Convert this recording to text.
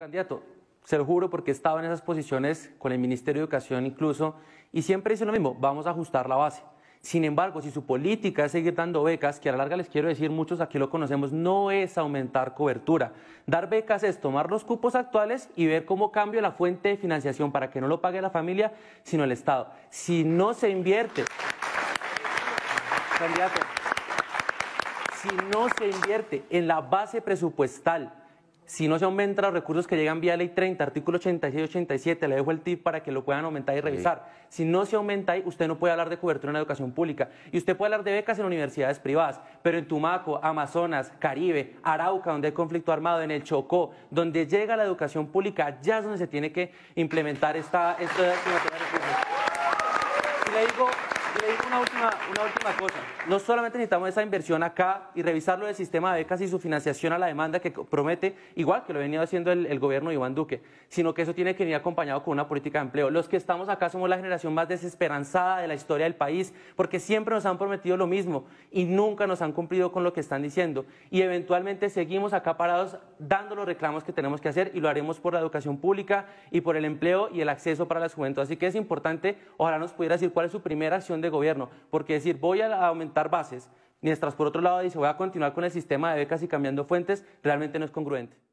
Candidato, se lo juro porque estaba en esas posiciones con el Ministerio de Educación incluso y siempre dice lo mismo, vamos a ajustar la base. Sin embargo, si su política es seguir dando becas, que a la larga les quiero decir, muchos aquí lo conocemos, no es aumentar cobertura. Dar becas es tomar los cupos actuales y ver cómo cambia la fuente de financiación para que no lo pague la familia, sino el Estado. Si no se invierte, candidato, si no se invierte en la base presupuestal, si no se aumentan los recursos que llegan vía ley 30, artículo 86 87, le dejo el tip para que lo puedan aumentar y revisar. Si no se aumenta ahí, usted no puede hablar de cobertura en la educación pública. Y usted puede hablar de becas en universidades privadas, pero en Tumaco, Amazonas, Caribe, Arauca, donde hay conflicto armado, en el Chocó, donde llega la educación pública, ya es donde se tiene que implementar esta, esta, una última, cosa. No solamente necesitamos esa inversión acá y revisarlo del sistema de becas y su financiación a la demanda que promete, igual que lo ha venido haciendo el, gobierno de Iván Duque, sino que eso tiene que ir acompañado con una política de empleo. Los que estamos acá somos la generación más desesperanzada de la historia del país, porque siempre nos han prometido lo mismo y nunca nos han cumplido con lo que están diciendo. Y eventualmente seguimos acá parados dando los reclamos que tenemos que hacer y lo haremos por la educación pública y por el empleo y el acceso para la juventud. Así que es importante, ojalá nos pudiera decir cuál es su primera acción de gobierno porque decir voy a aumentar bases, mientras por otro lado dice voy a continuar con el sistema de becas y cambiando fuentes, realmente no es congruente.